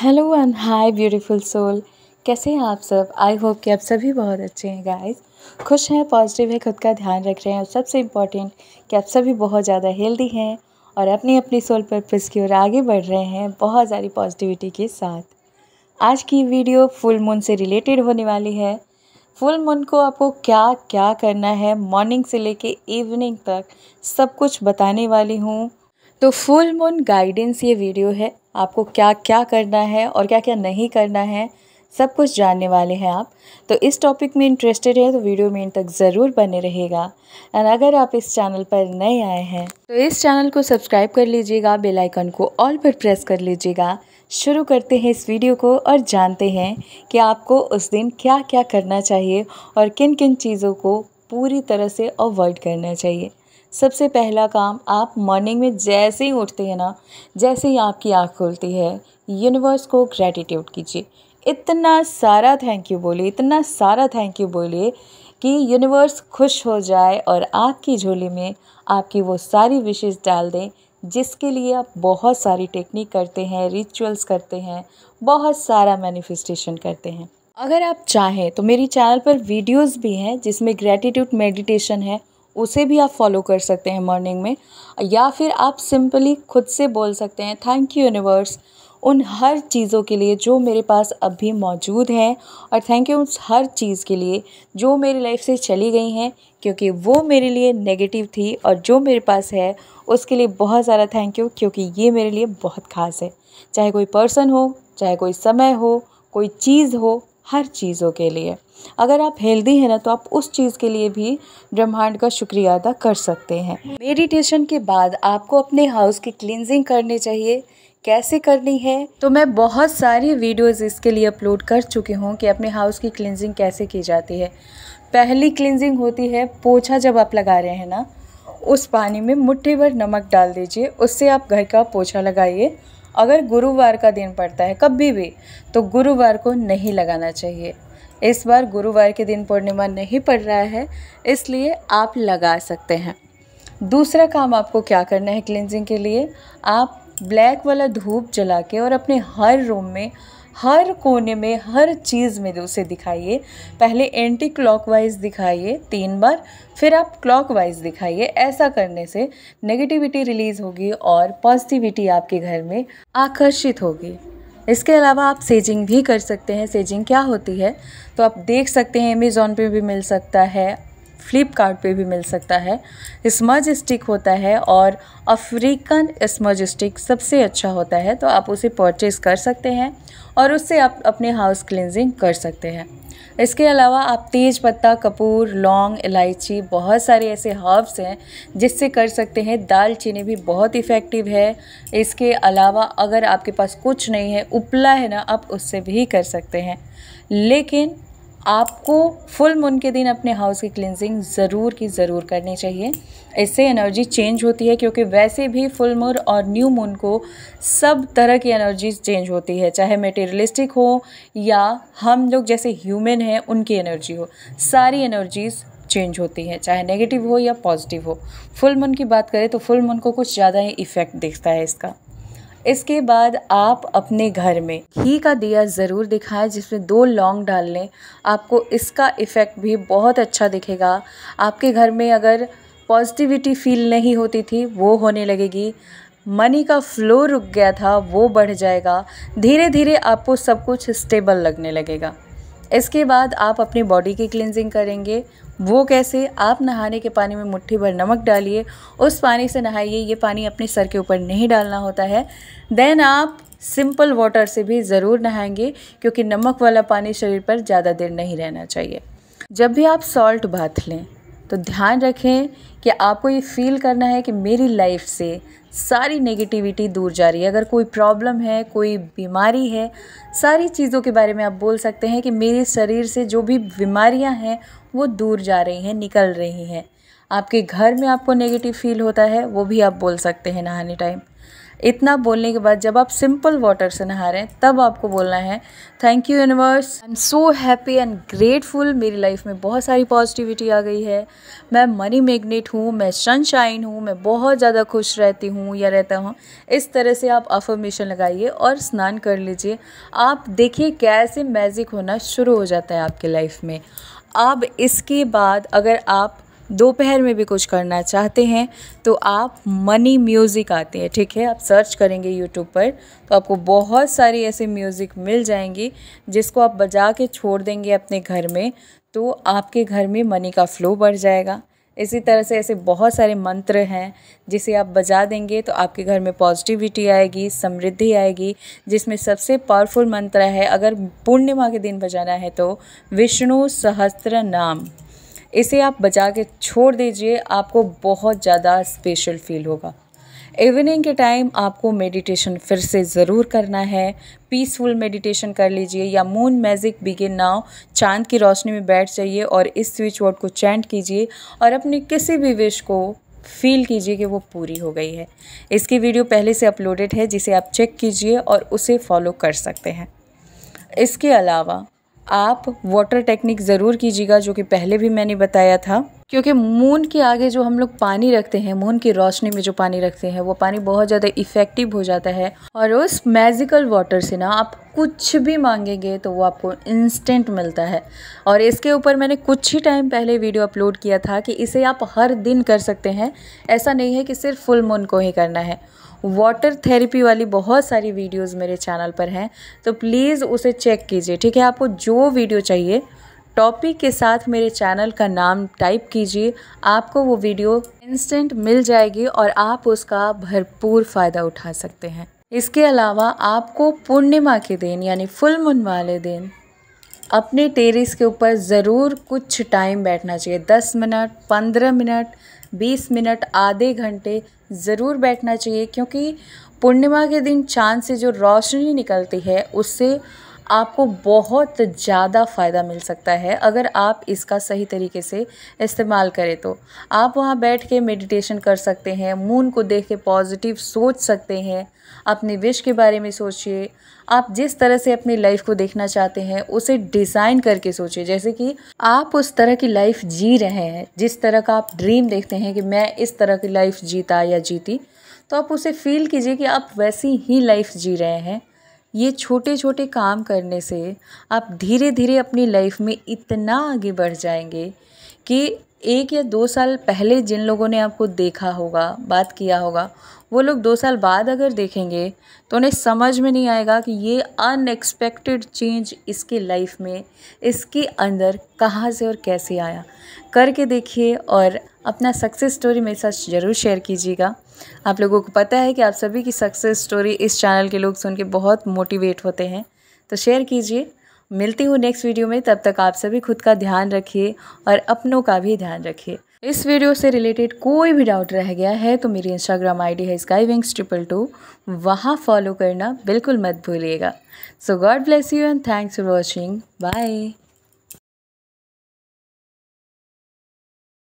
hello and hi beautiful soul कैसे हैं आप सब आई होप कि आप सभी बहुत अच्छे हैं गाइस खुश हैं पॉजिटिव है खुद का ध्यान रख रहे हैं और सबसे इम्पॉर्टेंट कि आप सभी बहुत ज़्यादा हेल्दी हैं और अपनी अपनी सोल पर्पज़ की ओर आगे बढ़ रहे हैं बहुत सारी पॉजिटिविटी के साथ आज की वीडियो फुल मून से रिलेटेड होने वाली है फुल मून को आपको क्या क्या करना है मॉर्निंग से लेके इवनिंग तक सब कुछ बताने वाली हूँ तो फुल मून गाइडेंस ये वीडियो है आपको क्या क्या करना है और क्या क्या नहीं करना है सब कुछ जानने वाले हैं आप तो इस टॉपिक में इंटरेस्टेड है तो वीडियो में इन तक ज़रूर बने रहेगा एंड अगर आप इस चैनल पर नए आए हैं तो इस चैनल को सब्सक्राइब कर लीजिएगा बेल आइकन को ऑल पर प्रेस कर लीजिएगा शुरू करते हैं इस वीडियो को और जानते हैं कि आपको उस दिन क्या क्या करना चाहिए और किन किन चीज़ों को पूरी तरह से अवॉइड करना चाहिए सबसे पहला काम आप मॉर्निंग में जैसे ही उठते हैं ना जैसे ही आपकी आँख खुलती है यूनिवर्स को ग्रैटिट्यूड कीजिए इतना सारा थैंक यू बोलिए इतना सारा थैंक यू बोलिए कि यूनिवर्स खुश हो जाए और आपकी झोली में आपकी वो सारी विशेष डाल दें जिसके लिए आप बहुत सारी टेक्निक करते हैं रिचुअल्स करते हैं बहुत सारा मैनिफेस्टेशन करते हैं अगर आप चाहें तो मेरी चैनल पर वीडियोस भी हैं जिसमें ग्रैटिट्यूड मेडिटेशन है उसे भी आप फॉलो कर सकते हैं मॉर्निंग में या फिर आप सिंपली खुद से बोल सकते हैं थैंक यू यूनिवर्स उन हर चीज़ों के लिए जो मेरे पास अभी मौजूद हैं और थैंक यू उस हर चीज़ के लिए जो मेरी लाइफ से चली गई हैं क्योंकि वो मेरे लिए नेगेटिव थी और जो मेरे पास है उसके लिए बहुत सारा थैंक यू क्योंकि ये मेरे लिए बहुत खास है चाहे कोई पर्सन हो चाहे कोई समय हो कोई चीज़ हो हर चीज़ों के लिए अगर आप हेल्दी हैं ना तो आप उस चीज़ के लिए भी ब्रह्मांड का शुक्रिया अदा कर सकते हैं मेडिटेशन के बाद आपको अपने हाउस की क्लिनजिंग करनी चाहिए कैसे करनी है तो मैं बहुत सारी वीडियोस इसके लिए अपलोड कर चुकी हूँ कि अपने हाउस की क्लिनजिंग कैसे की जाती है पहली क्लिनजिंग होती है पोछा जब आप लगा रहे हैं ना उस पानी में मुट्ठी भर नमक डाल दीजिए उससे आप घर का पोछा लगाइए अगर गुरुवार का दिन पड़ता है कभी भी तो गुरुवार को नहीं लगाना चाहिए इस बार गुरुवार के दिन पूर्णिमा नहीं पड़ रहा है इसलिए आप लगा सकते हैं दूसरा काम आपको क्या करना है क्लिनजिंग के लिए आप ब्लैक वाला धूप जला के और अपने हर रूम में हर कोने में हर चीज़ में उसे दिखाइए पहले एंटी क्लॉक दिखाइए तीन बार फिर आप क्लॉक दिखाइए ऐसा करने से नेगेटिविटी रिलीज़ होगी और पॉजिटिविटी आपके घर में आकर्षित होगी इसके अलावा आप सेजिंग भी कर सकते हैं सेजिंग क्या होती है तो आप देख सकते हैं अमेज़ोन पे भी मिल सकता है फ्लिपकार्ट पे भी मिल सकता है स्मज स्टिक होता है और अफ्रीकन स्मज स्टिक सबसे अच्छा होता है तो आप उसे परचेज़ कर सकते हैं और उससे आप अपने हाउस क्लिनजिंग कर सकते हैं इसके अलावा आप तेज पत्ता कपूर लौंग इलायची बहुत सारे ऐसे हर्ब्स हैं जिससे कर सकते हैं दालचीनी भी बहुत इफ़ेक्टिव है इसके अलावा अगर आपके पास कुछ नहीं है उपला है ना आप उससे भी कर सकते हैं लेकिन आपको फुल मून के दिन अपने हाउस की क्लिनजिंग ज़रूर की ज़रूर करनी चाहिए इससे एनर्जी चेंज होती है क्योंकि वैसे भी फुल मून और न्यू मून को सब तरह की एनर्जी चेंज होती है चाहे मटेरियलिस्टिक हो या हम लोग जैसे ह्यूमन हैं उनकी एनर्जी हो सारी एनर्जीज़ चेंज होती है चाहे नेगेटिव हो या पॉजिटिव हो फुल मून की बात करें तो फुल मून को कुछ ज़्यादा ही इफ़ेक्ट दिखता है इसका इसके बाद आप अपने घर में घी का दिया ज़रूर दिखाएं जिसमें दो लौंग डाल लें आपको इसका इफ़ेक्ट भी बहुत अच्छा दिखेगा आपके घर में अगर पॉजिटिविटी फील नहीं होती थी वो होने लगेगी मनी का फ्लो रुक गया था वो बढ़ जाएगा धीरे धीरे आपको सब कुछ स्टेबल लगने लगेगा इसके बाद आप अपनी बॉडी की क्लिनजिंग करेंगे वो कैसे आप नहाने के पानी में मुट्ठी भर नमक डालिए उस पानी से नहाइए ये पानी अपने सर के ऊपर नहीं डालना होता है देन आप सिंपल वाटर से भी ज़रूर नहाएंगे क्योंकि नमक वाला पानी शरीर पर ज़्यादा देर नहीं रहना चाहिए जब भी आप सॉल्ट बाथ लें तो ध्यान रखें कि आपको ये फील करना है कि मेरी लाइफ से सारी नेगेटिविटी दूर जा रही है अगर कोई प्रॉब्लम है कोई बीमारी है सारी चीज़ों के बारे में आप बोल सकते हैं कि मेरे शरीर से जो भी बीमारियां हैं वो दूर जा रही हैं निकल रही हैं आपके घर में आपको नेगेटिव फील होता है वो भी आप बोल सकते हैं नहाने टाइम इतना बोलने के बाद जब आप सिंपल वाटर से नहा रहे हैं तब आपको बोलना है thank you universe I am so happy and grateful मेरी लाइफ में बहुत सारी पॉजिटिविटी आ गई है मैं मनी मैग्नेट हूँ मैं सनशाइन हूँ मैं बहुत ज़्यादा खुश रहती हूँ या रहता हूँ इस तरह से आप अफर्मेशन लगाइए और स्नान कर लीजिए आप देखिए कैसे मैजिक होना शुरू हो जाता है आपके लाइफ में अब इसके बाद अगर आप दोपहर में भी कुछ करना चाहते हैं तो आप मनी म्यूज़िक आते हैं ठीक है आप सर्च करेंगे यूट्यूब पर तो आपको बहुत सारी ऐसे म्यूज़िक मिल जाएंगी जिसको आप बजा के छोड़ देंगे अपने घर में तो आपके घर में मनी का फ्लो बढ़ जाएगा इसी तरह से ऐसे बहुत सारे मंत्र हैं जिसे आप बजा देंगे तो आपके घर में पॉजिटिविटी आएगी समृद्धि आएगी जिसमें सबसे पावरफुल मंत्र है अगर पूर्णिमा के दिन बजाना है तो विष्णु सहस्त्र नाम इसे आप बचा के छोड़ दीजिए आपको बहुत ज़्यादा स्पेशल फील होगा इवनिंग के टाइम आपको मेडिटेशन फिर से ज़रूर करना है पीसफुल मेडिटेशन कर लीजिए या मून मैजिक बिगिन नाउ चांद की रोशनी में बैठ जाइए और इस स्विच वर्ड को चैंट कीजिए और अपनी किसी भी विश को फील कीजिए कि वो पूरी हो गई है इसकी वीडियो पहले से अपलोडेड है जिसे आप चेक कीजिए और उसे फॉलो कर सकते हैं इसके अलावा आप वाटर टेक्निक ज़रूर कीजिएगा जो कि पहले भी मैंने बताया था क्योंकि मून के आगे जो हम लोग पानी रखते हैं मून की रोशनी में जो पानी रखते हैं वो पानी बहुत ज़्यादा इफेक्टिव हो जाता है और उस मैजिकल वाटर से ना आप कुछ भी मांगेंगे तो वो आपको इंस्टेंट मिलता है और इसके ऊपर मैंने कुछ ही टाइम पहले वीडियो अपलोड किया था कि इसे आप हर दिन कर सकते हैं ऐसा नहीं है कि सिर्फ फुल मून को ही करना है वाटर थेरेपी वाली बहुत सारी वीडियोस मेरे चैनल पर हैं तो प्लीज़ उसे चेक कीजिए ठीक है आपको जो वीडियो चाहिए टॉपिक के साथ मेरे चैनल का नाम टाइप कीजिए आपको वो वीडियो इंस्टेंट मिल जाएगी और आप उसका भरपूर फ़ायदा उठा सकते हैं इसके अलावा आपको पूर्णिमा के दिन यानी फुल मुन वाले दिन अपने टेरिस के ऊपर ज़रूर कुछ टाइम बैठना चाहिए दस मिनट पंद्रह मिनट बीस मिनट आधे घंटे ज़रूर बैठना चाहिए क्योंकि पूर्णिमा के दिन चाँद से जो रोशनी निकलती है उससे आपको बहुत ज़्यादा फ़ायदा मिल सकता है अगर आप इसका सही तरीके से इस्तेमाल करें तो आप वहाँ बैठ के मेडिटेशन कर सकते हैं मून को देख के पॉजिटिव सोच सकते हैं अपने विश के बारे में सोचिए आप जिस तरह से अपनी लाइफ को देखना चाहते हैं उसे डिज़ाइन करके सोचिए जैसे कि आप उस तरह की लाइफ जी रहे हैं जिस तरह का आप ड्रीम देखते हैं कि मैं इस तरह की लाइफ जीता या जीती तो आप उसे फील कीजिए कि आप वैसी ही लाइफ जी रहे हैं ये छोटे छोटे काम करने से आप धीरे धीरे अपनी लाइफ में इतना आगे बढ़ जाएंगे कि एक या दो साल पहले जिन लोगों ने आपको देखा होगा बात किया होगा वो लोग दो साल बाद अगर देखेंगे तो उन्हें समझ में नहीं आएगा कि ये अनएक्सपेक्टेड चेंज इसके लाइफ में इसके अंदर कहाँ से और कैसे आया करके देखिए और अपना सक्सेस स्टोरी मेरे साथ ज़रूर शेयर कीजिएगा आप लोगों को पता है कि आप सभी की सक्सेस स्टोरी इस चैनल के लोग सुन के बहुत मोटिवेट होते हैं तो शेयर कीजिए मिलती हूँ नेक्स्ट वीडियो में तब तक आप सभी खुद का ध्यान रखिए और अपनों का भी ध्यान रखिए इस वीडियो से रिलेटेड कोई भी डाउट रह गया है तो मेरी इंस्टाग्राम आईडी है स्काई विंग्स ट्रिपल टू वहाँ फॉलो करना बिल्कुल मत भूलिएगा so God bless you and thanks for watching bye